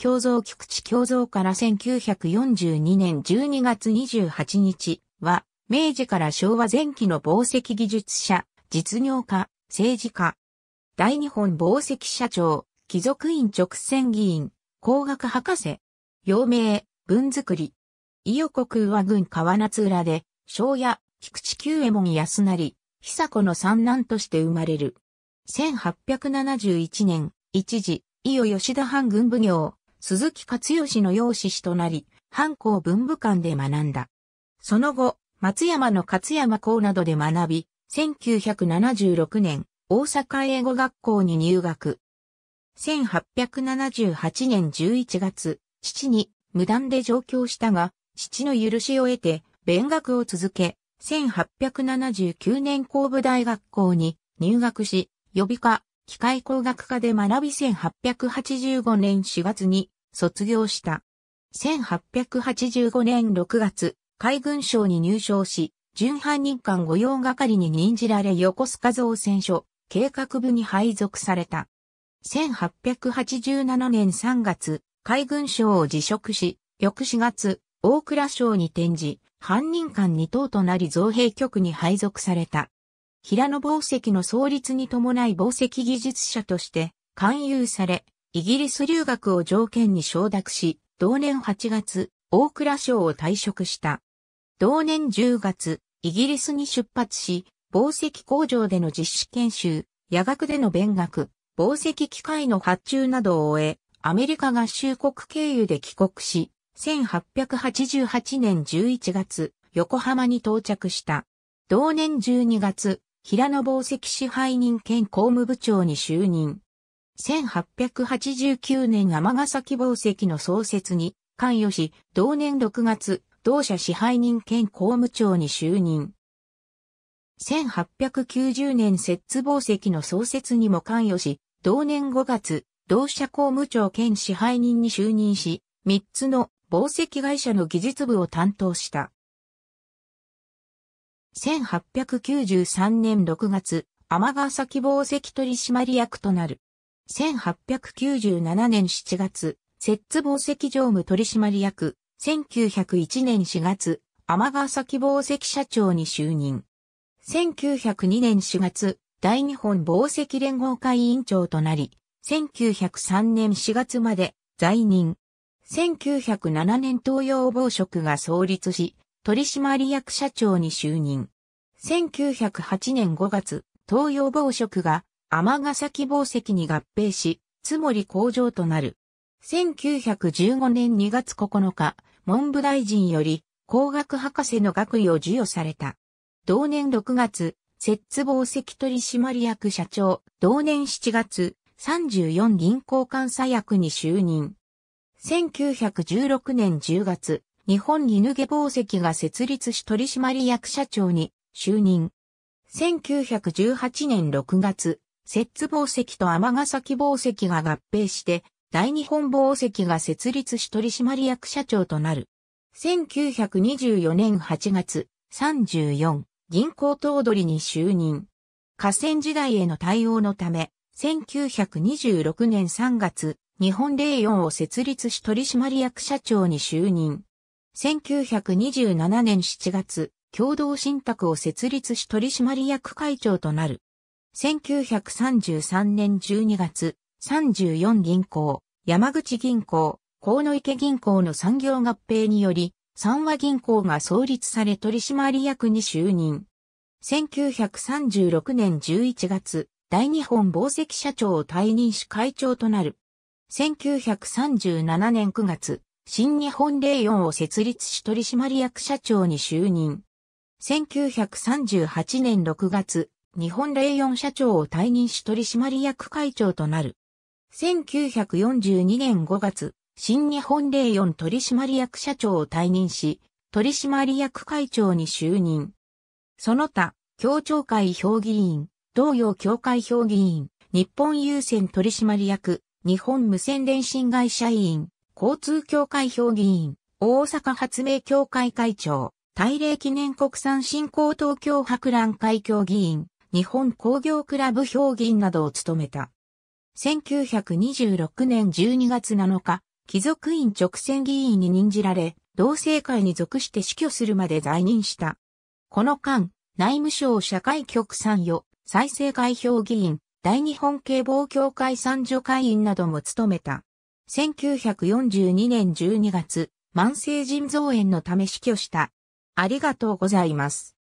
共造菊池共造から1942年12月28日は、明治から昭和前期の紡績技術者、実業家、政治家。大日本紡績社長、貴族院直選議員、工学博士。陽明、文作り。伊予国上郡川夏浦で、庄屋、菊池久右衛門安成、久子の三男として生まれる。1871年、一時、伊予吉田藩軍奉行、鈴木勝義の養子師となり、藩校文部館で学んだ。その後、松山の勝山校などで学び、1976年、大阪英語学校に入学。1878年11月、父に無断で上京したが、父の許しを得て、勉学を続け、1879年工部大学校に入学し、予備科、機械工学科で学び1885年4月に卒業した。1885年6月、海軍省に入省し、準犯人間御用係に任じられ横須賀造船所、計画部に配属された。1887年3月、海軍省を辞職し、翌4月、大倉省に転じ、犯人間二等となり造兵局に配属された。平野宝石の創立に伴い宝石技術者として勧誘され、イギリス留学を条件に承諾し、同年8月、大蔵省を退職した。同年10月、イギリスに出発し、宝石工場での実施研修、夜学での勉学、宝石機械の発注などを終え、アメリカ合衆国経由で帰国し、1888年11月、横浜に到着した。同年12月、平野紡績支配人兼公務部長に就任。1889年尼崎紡績の創設に関与し、同年6月、同社支配人兼公務長に就任。1890年摂津紡績の創設にも関与し、同年5月、同社公務長兼支配人に就任し、3つの紡績会社の技術部を担当した。1893年6月、天ヶ崎紡績取締役となる。1897年7月、摂津紡績常務取締役、1901年4月、天ヶ崎紡績社長に就任。1902年4月、大日本紡績連合会委員長となり、1903年4月まで在任。1907年東洋紡織が創立し、取締役社長に就任。1908年5月、東洋紡織が尼崎紡績に合併し、つもり工場となる。1915年2月9日、文部大臣より工学博士の学位を授与された。同年6月、摂津紡績取締役社長、同年7月、34銀行監査役に就任。1916年10月、日本犬毛宝石が設立し取締役社長に就任。1918年6月、摂津宝石と天ヶ崎宝石が合併して、大日本宝石が設立し取締役社長となる。1924年8月34、銀行頭取に就任。河川時代への対応のため、1926年3月、日本霊園を設立し取締役社長に就任。1927年7月、共同信託を設立し取締役会長となる。1933年12月、34銀行、山口銀行、河野池銀行の産業合併により、三和銀行が創立され取締役に就任。1936年11月、大日本紡績社長を退任し会長となる。1937年9月、新日本霊イを設立し取締役社長に就任。1938年6月、日本霊イ社長を退任し取締役会長となる。1942年5月、新日本霊イ取締役社長を退任し、取締役会長に就任。その他、協調会評議員、同様協会評議員、日本優先取締役、日本無線電信会社員、交通協会評議員、大阪発明協会会長、大礼記念国産振興東京博覧会協議員、日本工業クラブ評議員などを務めた。1926年12月7日、貴族院直選議員に任じられ、同性会に属して死去するまで在任した。この間、内務省社会局参与、再生会評議員、大日本警防協会参助会員なども務めた。1942年12月、慢性腎臓炎のため死去した。ありがとうございます。